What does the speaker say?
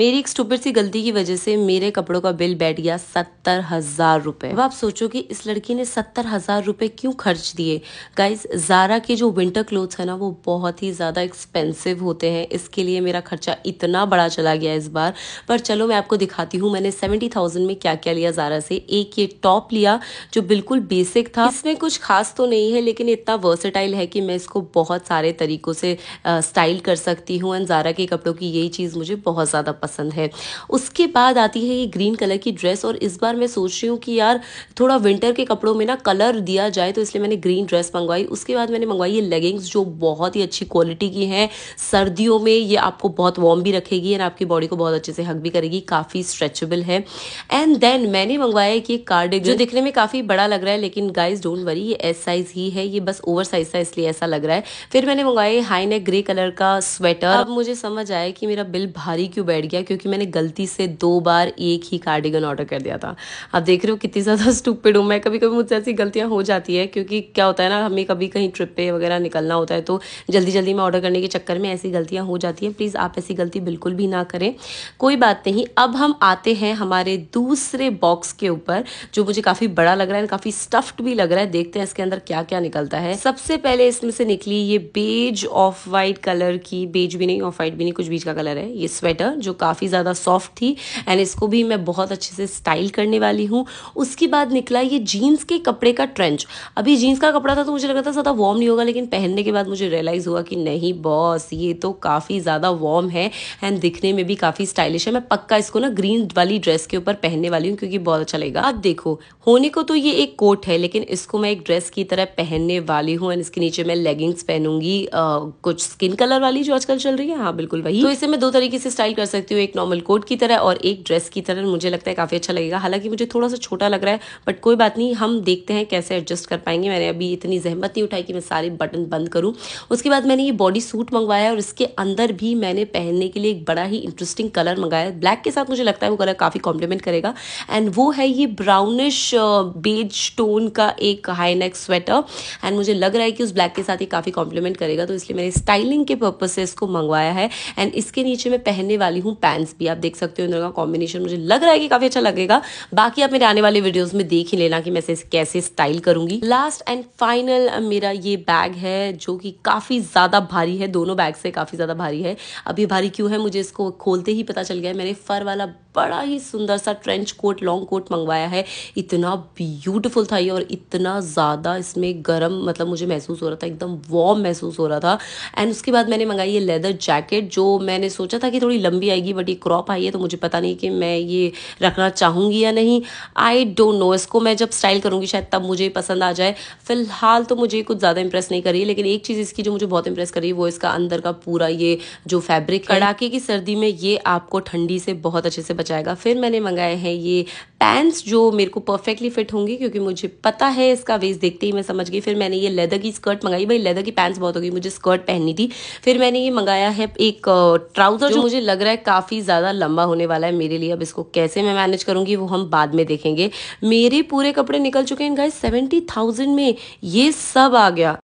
मेरी एक स्टूपिड सी गलती की वजह से मेरे कपड़ों का बिल बैठ गया सत्तर हजार रुपए अब आप सोचो कि इस लड़की ने सत्तर हजार रुपए क्यों खर्च दिए गाइज जारा के जो विंटर क्लोथ्स है ना वो बहुत ही ज्यादा एक्सपेंसिव होते हैं इसके लिए मेरा खर्चा इतना बड़ा चला गया इस बार पर चलो मैं आपको दिखाती हूँ मैंने सेवेंटी थाउजेंड में क्या क्या लिया जारा से एक ये टॉप लिया जो बिल्कुल बेसिक था इसमें कुछ खास तो नहीं है लेकिन इतना वर्सेटाइल है कि मैं इसको बहुत सारे तरीकों से स्टाइल कर सकती हूँ एंड जारा के कपड़ों की यही चीज मुझे बहुत ज्यादा पसंद है उसके बाद आती है ये ग्रीन कलर की ड्रेस और इस बार मैं सोच रही हूँ कि यार थोड़ा विंटर के कपड़ों में ना कलर दिया जाए तो इसलिए मैंने ग्रीन ड्रेस मंगवाई उसके बाद मैंने मंगवाई ये लेगिंग्स जो बहुत ही अच्छी क्वालिटी की हैं सर्दियों में ये आपको बहुत वार्म भी रखेगी एंड आपकी बॉडी को बहुत अच्छे से हक भी करेगी काफ़ी स्ट्रेचेबल है एंड देन मैंने मंगवाया कि कार्ड जो दिखने में काफ़ी बड़ा लग रहा है लेकिन गाइज डोंट वरी ये एस साइज ही है ये बस ओवर साइज था इसलिए ऐसा लग रहा है फिर मैंने मंगवाया हाई नेक ग्रे कलर का स्वेटर अब मुझे समझ आया कि मेरा बिल भारी क्यों बैठ गया किया क्योंकि मैंने गलती से दो बार एक ही कार्डिगन ऑर्डर कर दिया था आप देख रहे हो कितनी ज़्यादा स्टूपिड हूँ मैं कभी कभी मुझसे ऐसी गलतियाँ हो जाती है क्योंकि क्या होता है ना हमें कभी कहीं ट्रिप पे वगैरह निकलना होता है तो जल्दी जल्दी में ऑर्डर करने के चक्कर में ऐसी गलतियाँ हो जाती हैं प्लीज़ आप ऐसी गलती बिल्कुल भी ना करें कोई बात नहीं अब हम आते हैं हमारे दूसरे बॉक्स के ऊपर जो मुझे काफ़ी बड़ा लग रहा है काफ़ी स्टफ्ड भी लग रहा है देखते हैं इसके अंदर क्या क्या निकलता है सबसे पहले इसमें से निकली ये बेज ऑफ वाइट कलर की बेज भी नहीं ऑफ वाइट भी नहीं कुछ बीच का कलर है ये स्वेटर जो काफ़ी ज़्यादा सॉफ्ट थी एंड इसको भी मैं बहुत अच्छे से स्टाइल करने वाली हूँ उसके बाद निकला ये जीन्स के कपड़े का ट्रेंच अभी जीन्स का कपड़ा था तो मुझे लगा था ज़्यादा वार्म नहीं होगा लेकिन पहनने के बाद मुझे रियलाइज़ हुआ कि नहीं बॉस ये तो काफ़ी ज़्यादा वार्म है एंड दिखने में भी काफ़ी स्टाइलिश है मैं पक्का इसको ना ग्रीन वाली ड्रेस के ऊपर पहनने वाली हूँ क्योंकि बहुत अच्छा लगेगा अब देखो होने को तो ये एक कोट है लेकिन इसको मैं एक ड्रेस की तरह पहनने वाली हूँ एंड इसके नीचे मैं लेगिंग्स पहनूंगी कुछ स्किन कलर वाली जो आजकल चल रही है हाँ बिल्कुल वही तो इसे मैं दो तरीके से स्टाइल कर सकती हूँ हो तो एक नॉर्मल कोट की तरह और एक ड्रेस की तरह मुझे लगता है काफ़ी अच्छा लगेगा हालांकि मुझे थोड़ा सा छोटा लग रहा है बट कोई बात नहीं हम देखते हैं कैसे एडजस्ट कर पाएंगे मैंने अभी इतनी जहमत नहीं उठाई कि मैं सारे बटन बंद करूँ उसके बाद मैंने ये बॉडी सूट मंगवाया और इसके अंदर भी मैंने पहनने के लिए एक बड़ा ही इंटरेस्टिंग कलर मंगाया ब्लैक के साथ मुझे लगता है वो कलर काफ़ी कॉम्प्लीमेंट करेगा एंड वो है ये ब्राउनिश बेज टोन का एक हाई नेक स्वेटर एंड मुझे लग रहा है कि उस ब्लैक के साथ ये काफ़ी कॉम्प्लीमेंट करेगा तो इसलिए मैंने स्टाइलिंग के पर्पज से इसको मंगवाया है एंड इसके नीचे मैं पहनने वाली हूँ पैंट्स भी आप देख सकते हो इन दोनों का कॉम्बिनेशन मुझे लग रहा है कि काफी अच्छा लगेगा बाकी आप मेरे आने वाले वीडियोस में देख ही लेना कि मैं इसे कैसे स्टाइल करूंगी लास्ट एंड फाइनल मेरा ये बैग है जो कि काफी ज्यादा भारी है दोनों बैग से काफी ज्यादा भारी है अभी भारी क्यों है मुझे इसको खोलते ही पता चल गया है मैंने फर वाला बड़ा ही सुंदर सा ट्रेंच कोट लॉन्ग कोट मंगवाया है इतना ब्यूटीफुल था ये और इतना ज़्यादा इसमें गर्म मतलब मुझे महसूस हो रहा था एकदम वॉर्म महसूस हो रहा था एंड उसके बाद मैंने मंगाई ये लेदर जैकेट जो मैंने सोचा था कि थोड़ी लंबी आएगी आएगी बट ये क्रॉप आई है तो मुझे पता नहीं कि मैं ये रखना चाहूँगी या नहीं आई डोंट नो इसको मैं जब स्टाइल करूँगी शायद तब मुझे पसंद आ जाए फिलहाल तो मुझे कुछ ज़्यादा इंप्रेस नहीं करी लेकिन एक चीज़ इसकी जो मुझे बहुत इंप्रेस करी वो इसका अंदर का पूरा ये जो फैब्रिक कड़ाके की सर्दी में ये आपको ठंडी से बहुत अच्छे से बचाएगा फिर मैंने मंगाए हैं ये पैंट्स जो मेरे को परफेक्टली फिट होंगे क्योंकि मुझे पता है इसका वेस देखते ही मैं समझ गई फिर मैंने ये लेदर की स्कर्ट मंगाई भाई लेदर की पैंट्स बहुत हो गई मुझे स्कर्ट पहननी थी फिर मैंने ये मंगाया है एक ट्राउज़र जो मुझे लग रहा है काफ़ी ज़्यादा लंबा होने वाला है मेरे लिए अब इसको कैसे मैं मैनेज करूँगी वो हम बाद में देखेंगे मेरे पूरे कपड़े निकल चुके हैं गाइस सेवेंटी थाउजेंड में ये सब आ गया